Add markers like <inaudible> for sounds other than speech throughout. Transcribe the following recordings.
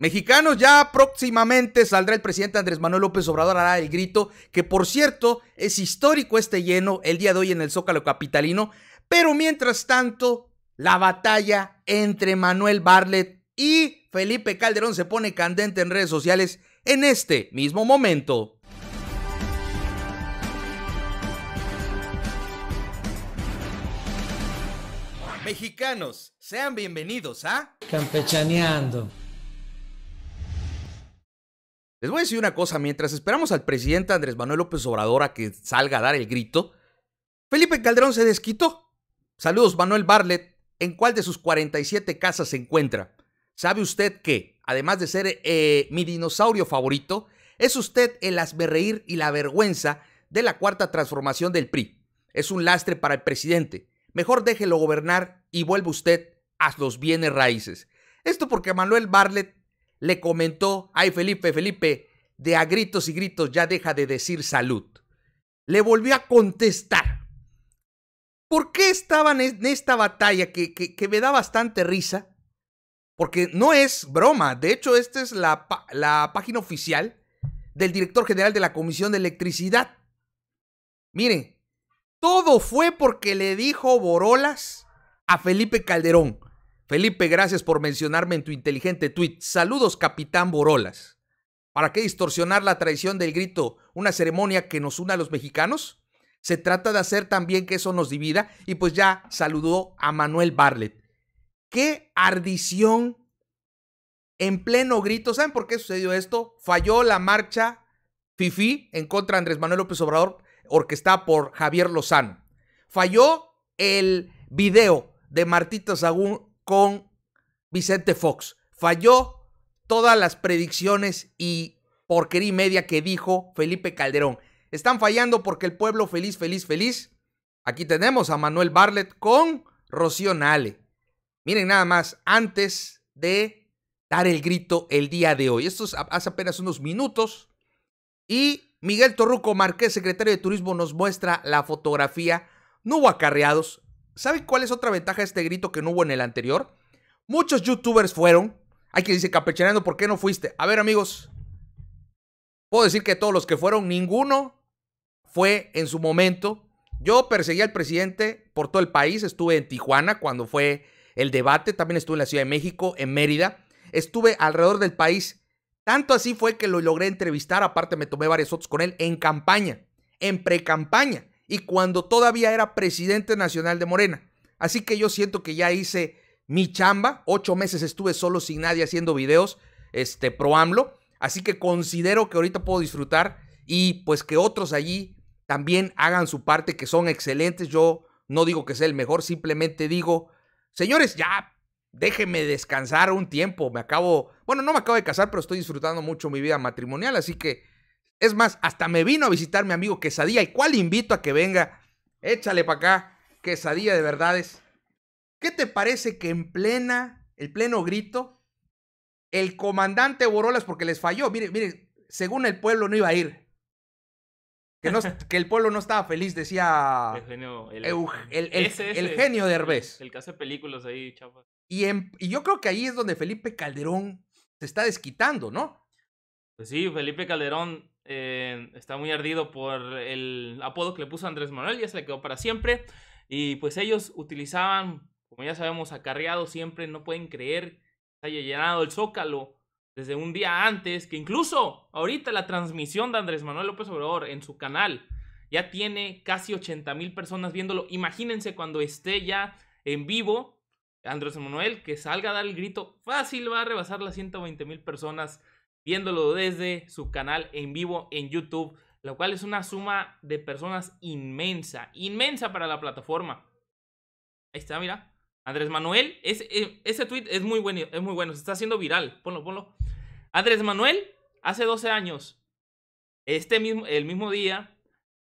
Mexicanos, ya próximamente saldrá el presidente Andrés Manuel López Obrador hará el grito, que por cierto es histórico este lleno el día de hoy en el Zócalo Capitalino, pero mientras tanto, la batalla entre Manuel Barlet y Felipe Calderón se pone candente en redes sociales en este mismo momento. Mexicanos, sean bienvenidos a Campechaneando les voy a decir una cosa, mientras esperamos al presidente Andrés Manuel López Obrador a que salga a dar el grito, Felipe Calderón se desquitó. Saludos, Manuel Barlet. ¿En cuál de sus 47 casas se encuentra? ¿Sabe usted que, además de ser eh, mi dinosaurio favorito, es usted el asberreír y la vergüenza de la cuarta transformación del PRI? Es un lastre para el presidente. Mejor déjelo gobernar y vuelva usted a los bienes raíces. Esto porque Manuel Barlet le comentó, ay Felipe, Felipe, de a gritos y gritos ya deja de decir salud. Le volvió a contestar. ¿Por qué estaban en esta batalla que, que, que me da bastante risa? Porque no es broma, de hecho esta es la, la página oficial del director general de la Comisión de Electricidad. Miren, todo fue porque le dijo Borolas a Felipe Calderón. Felipe, gracias por mencionarme en tu inteligente tuit. Saludos, capitán Borolas. ¿Para qué distorsionar la traición del grito, una ceremonia que nos una a los mexicanos? Se trata de hacer también que eso nos divida. Y pues ya saludó a Manuel Barlet. ¡Qué ardición! En pleno grito. ¿Saben por qué sucedió esto? Falló la marcha FIFI en contra de Andrés Manuel López Obrador, orquestada por Javier Lozano. Falló el video de Martita Sagún con Vicente Fox. Falló todas las predicciones y porquería media que dijo Felipe Calderón. Están fallando porque el pueblo feliz, feliz, feliz. Aquí tenemos a Manuel Barlet con Rocío Nale. Miren nada más, antes de dar el grito el día de hoy. Esto hace apenas unos minutos. Y Miguel Torruco Marqués, secretario de Turismo, nos muestra la fotografía. No hubo acarreados, ¿Sabe cuál es otra ventaja de este grito que no hubo en el anterior? Muchos youtubers fueron. Hay quien dice, capechaneando, ¿por qué no fuiste? A ver, amigos. Puedo decir que todos los que fueron, ninguno fue en su momento. Yo perseguí al presidente por todo el país. Estuve en Tijuana cuando fue el debate. También estuve en la Ciudad de México, en Mérida. Estuve alrededor del país. Tanto así fue que lo logré entrevistar. Aparte, me tomé varios fotos con él en campaña, en pre-campaña y cuando todavía era presidente nacional de Morena. Así que yo siento que ya hice mi chamba. Ocho meses estuve solo sin nadie haciendo videos este, pro AMLO. Así que considero que ahorita puedo disfrutar y pues que otros allí también hagan su parte, que son excelentes. Yo no digo que sea el mejor, simplemente digo, señores, ya déjenme descansar un tiempo. Me acabo, bueno, no me acabo de casar, pero estoy disfrutando mucho mi vida matrimonial, así que es más, hasta me vino a visitar mi amigo Quesadilla, y ¿cuál invito a que venga. Échale para acá, Quesadilla de verdades. ¿Qué te parece que en plena, el pleno grito, el comandante Borolas, porque les falló, mire, mire, según el pueblo no iba a ir. Que, no, <laughs> que el pueblo no estaba feliz, decía el genio, de Herbés. El, que hace películas ahí, chapa. Y, y yo creo que ahí es donde Felipe Calderón se está desquitando, ¿no? Pues sí, Felipe Calderón eh, está muy ardido por el apodo que le puso Andrés Manuel, ya se le quedó para siempre. Y pues ellos utilizaban, como ya sabemos, acarreado siempre, no pueden creer que haya llenado el zócalo desde un día antes, que incluso ahorita la transmisión de Andrés Manuel López Obrador en su canal ya tiene casi 80 mil personas viéndolo. Imagínense cuando esté ya en vivo Andrés Manuel, que salga a dar el grito, fácil va a rebasar las 120 mil personas viéndolo desde su canal en vivo en YouTube, lo cual es una suma de personas inmensa, inmensa para la plataforma. Ahí está, mira. Andrés Manuel, ese, eh, ese tweet es muy bueno, es muy bueno, se está haciendo viral. Ponlo, ponlo. Andrés Manuel, hace 12 años, este mismo, el mismo día,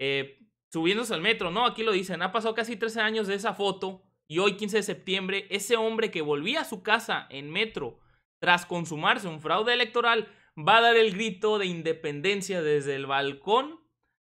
eh, subiéndose al metro, no, aquí lo dicen, ha pasado casi 13 años de esa foto y hoy 15 de septiembre, ese hombre que volvía a su casa en metro tras consumarse un fraude electoral, va a dar el grito de independencia desde el balcón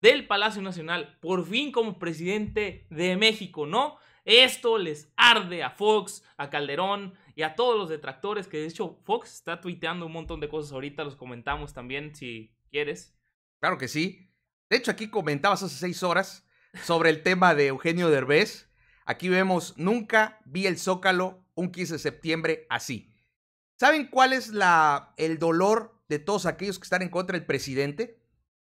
del Palacio Nacional, por fin como presidente de México, ¿no? Esto les arde a Fox, a Calderón y a todos los detractores, que de hecho Fox está tuiteando un montón de cosas ahorita, los comentamos también si quieres. Claro que sí. De hecho, aquí comentabas hace seis horas sobre el tema de Eugenio Derbez. Aquí vemos, nunca vi el Zócalo un 15 de septiembre así. ¿Saben cuál es el dolor de todos aquellos que están en contra del presidente?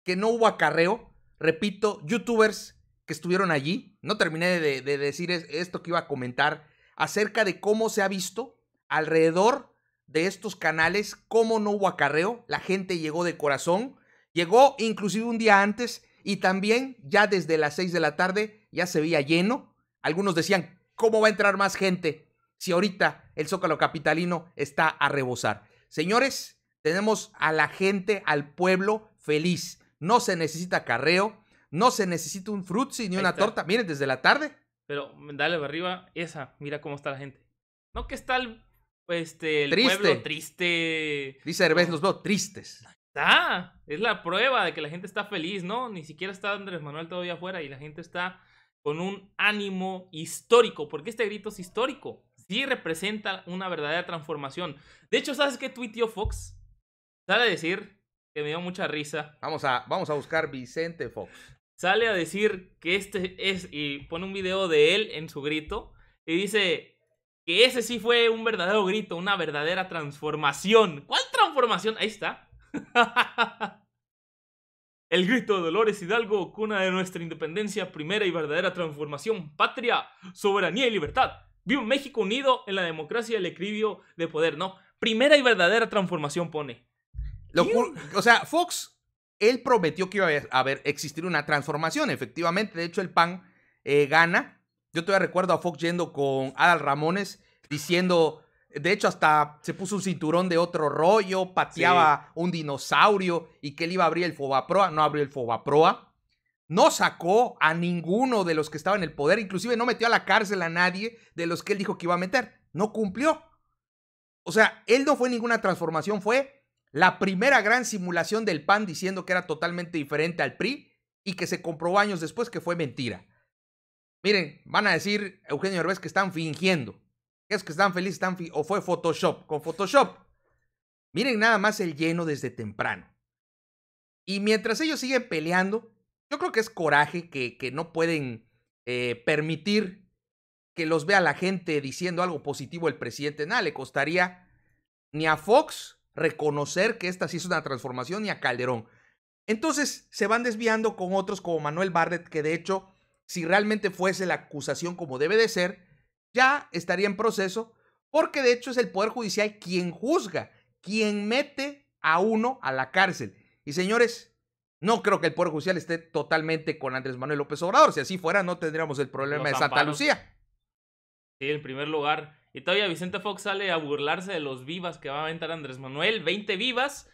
Que no hubo acarreo. Repito, youtubers que estuvieron allí. No terminé de, de decir esto que iba a comentar acerca de cómo se ha visto alrededor de estos canales, cómo no hubo acarreo. La gente llegó de corazón. Llegó inclusive un día antes y también ya desde las 6 de la tarde ya se veía lleno. Algunos decían, ¿cómo va a entrar más gente? si ahorita el Zócalo Capitalino está a rebosar. Señores, tenemos a la gente, al pueblo feliz. No se necesita carreo, no se necesita un frutzi ni una torta. Miren, desde la tarde. Pero dale arriba esa, mira cómo está la gente. No que está el, este, triste. pueblo triste. Dice Herbés, los veo tristes. Está, es la prueba de que la gente está feliz, ¿no? Ni siquiera está Andrés Manuel todavía afuera y la gente está con un ánimo histórico, porque este grito es histórico sí representa una verdadera transformación. De hecho, ¿sabes qué tuiteó Fox? Sale a decir, que me dio mucha risa. Vamos a, vamos a buscar Vicente Fox. Sale a decir que este es, y pone un video de él en su grito, y dice que ese sí fue un verdadero grito, una verdadera transformación. ¿Cuál transformación? Ahí está. <laughs> El grito de Dolores Hidalgo, cuna de nuestra independencia, primera y verdadera transformación, patria, soberanía y libertad. México unido en la democracia y el equilibrio de poder, ¿no? Primera y verdadera transformación pone. o sea, Fox, él prometió que iba a haber, existir una transformación, efectivamente. De hecho, el PAN eh, gana. Yo todavía recuerdo a Fox yendo con Adal Ramones diciendo, de hecho, hasta se puso un cinturón de otro rollo, pateaba un dinosaurio y que él iba a abrir el Fobaproa. No abrió el Fobaproa. No sacó a ninguno de los que estaban en el poder, inclusive no metió a la cárcel a nadie de los que él dijo que iba a meter. No cumplió. O sea, él no fue ninguna transformación, fue la primera gran simulación del PAN diciendo que era totalmente diferente al PRI y que se comprobó años después que fue mentira. Miren, van a decir Eugenio Herbes que están fingiendo. Que es que están felices, están o fue Photoshop, con Photoshop. Miren nada más el lleno desde temprano. Y mientras ellos siguen peleando, yo creo que es coraje que, no pueden eh, permitir que los vea la gente diciendo algo positivo el presidente. Nada, le costaría ni a Fox reconocer que esta sí es una transformación, ni a Calderón. Entonces se van desviando con otros como Manuel Bardet, que de hecho, si realmente fuese la acusación como debe de ser, ya estaría en proceso, porque de hecho es el Poder Judicial quien juzga, quien mete a uno a la cárcel. Y señores, no creo que el Poder Judicial esté totalmente con Andrés Manuel López Obrador. Si así fuera, no tendríamos el problema de Santa Lucía. Sí, en primer lugar. Y todavía Vicente Fox sale a burlarse de los vivas que va a aventar Andrés Manuel. Veinte vivas.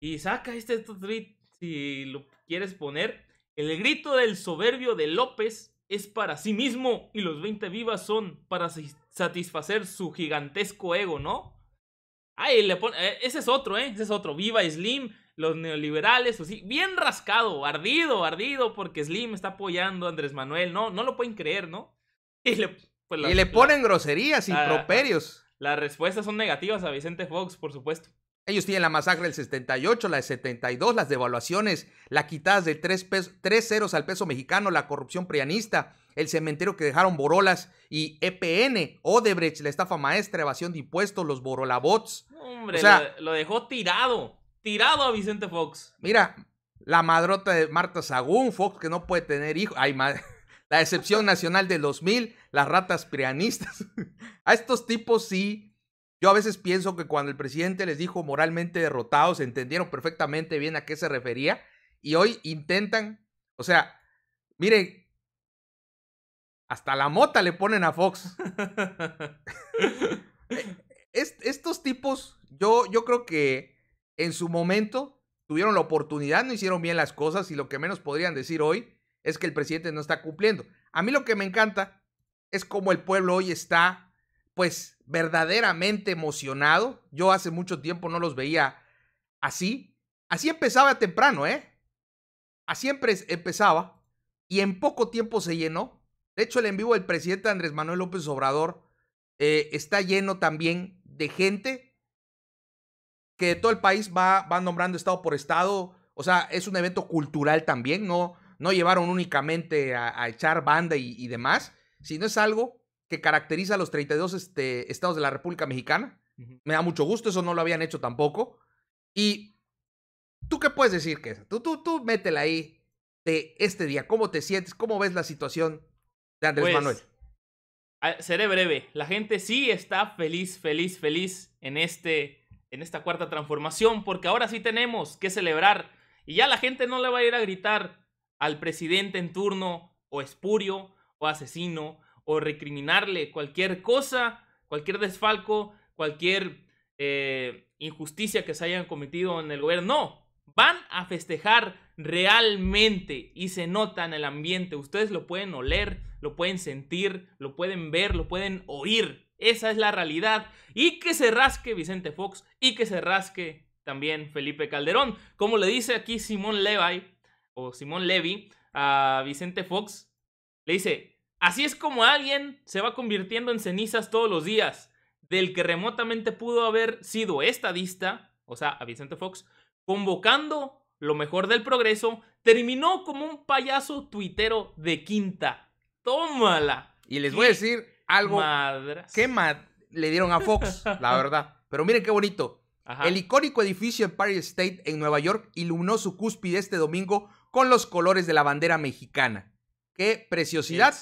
Y saca este, este tweet si lo quieres poner. El grito del soberbio de López es para sí mismo y los 20 vivas son para satisfacer su gigantesco ego, ¿no? Ay, le pone, eh, ese es otro, ¿eh? Ese es otro. Viva Slim, los neoliberales, o sí, bien rascado, ardido, ardido, porque Slim está apoyando a Andrés Manuel, no, no lo pueden creer, ¿no? <laughs> Y le, pues, ponen groserías y ponen Las respuestas son negativas a Vicente Fox, por supuesto. Ellos tienen la masacre del 78, la del 72, las devaluaciones, la quitadas de tres, pesos, ceros al peso mexicano, la corrupción prianista, el cementerio que dejaron Borolas y EPN, Odebrecht, la estafa maestra, evasión de impuestos, los Borolabots. Hombre, o sea, lo, dejó tirado tirado a Vicente Fox. Mira, la madrota de Marta Sagún, Fox que no puede tener hijos. Ay, <laughs> La excepción nacional del 2000, las ratas prianistas. <laughs> a estos tipos sí. Yo a veces pienso que cuando el presidente les dijo moralmente derrotados, entendieron perfectamente bien a qué se refería. Y hoy intentan, o sea, miren, hasta la mota le ponen a Fox. <laughs> Eh, estos tipos, yo, yo creo que en su momento tuvieron la oportunidad, no hicieron bien las cosas y lo que menos podrían decir hoy es que el presidente no está cumpliendo. A mí lo que me encanta es como el pueblo hoy está, pues, verdaderamente emocionado. Yo hace mucho tiempo no los veía así. Así empezaba temprano, ¿eh? Así empezaba y en poco tiempo se llenó. De hecho, el en vivo del presidente Andrés Manuel López Obrador eh, está lleno también de gente que todo el país va, va nombrando estado por estado. O sea, es un evento cultural también, no, no llevaron únicamente a, echar banda y, demás, sino es algo que caracteriza a los 32 este, estados de la República Mexicana. Me da mucho gusto, eso no lo habían hecho tampoco. Y tú qué puedes decir, que tú, tú, tú métela ahí de este día, cómo te sientes, cómo ves la situación de Andrés pues, Manuel. seré breve, la gente sí está feliz, feliz, feliz en este en esta cuarta transformación, porque ahora sí tenemos que celebrar y ya la gente no le va a ir a gritar al presidente en turno o espurio o asesino o recriminarle cualquier cosa, cualquier desfalco, cualquier eh, injusticia que se hayan cometido en el gobierno. No, van a festejar realmente y se nota en el ambiente. Ustedes lo pueden oler, lo pueden sentir, lo pueden ver, lo pueden oír. Esa es la realidad. Y que se rasque Vicente Fox y que se rasque también Felipe Calderón. Como le dice aquí Simón Levy o Simón Levy a Vicente Fox, le dice, así es como alguien se va convirtiendo en cenizas todos los días, del que remotamente pudo haber sido estadista, o sea, a Vicente Fox, convocando lo mejor del progreso, terminó como un payaso tuitero de quinta. Tómala. Y les voy a decir, algo que le dieron a Fox, la <laughs> verdad. Pero miren qué bonito. El icónico edificio Empire State en Nueva York iluminó su cúspide este domingo con los colores de la bandera mexicana. ¡Qué preciosidad!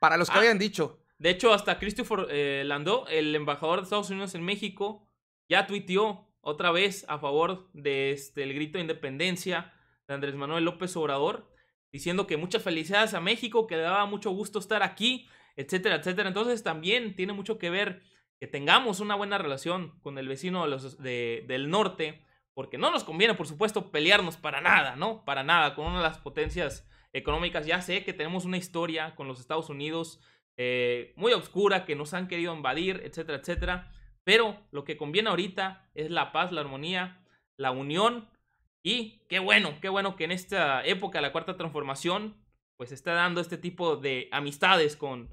Para los que ah, habían dicho. De hecho, hasta Christopher eh, Landó, el embajador de Estados Unidos en México, ya tuiteó otra vez a favor de este, el grito de independencia de Andrés Manuel López Obrador, diciendo que muchas felicidades a México, que le daba mucho gusto estar aquí, etcétera, etcétera. Entonces también tiene mucho que ver que tengamos una buena relación con el vecino del norte, porque no nos conviene, por supuesto, pelearnos para nada, ¿no? Para nada, con una de las potencias económicas. Ya sé que tenemos una historia con los Estados Unidos eh, muy oscura, que nos han querido invadir, etcétera, etcétera. Pero lo que conviene ahorita es la paz, la armonía, la unión. Y qué bueno, qué bueno que en esta época, la cuarta transformación, pues está dando este tipo de amistades con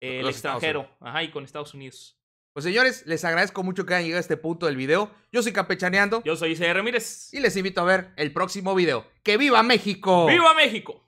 el extranjero. Ajá, y con Estados Unidos. Pues señores, les agradezco mucho que hayan llegado a este punto del video. Yo soy Capechaneando, Yo soy Ise Ramírez. Y les invito a ver el próximo video. ¡Que viva México! ¡Viva México!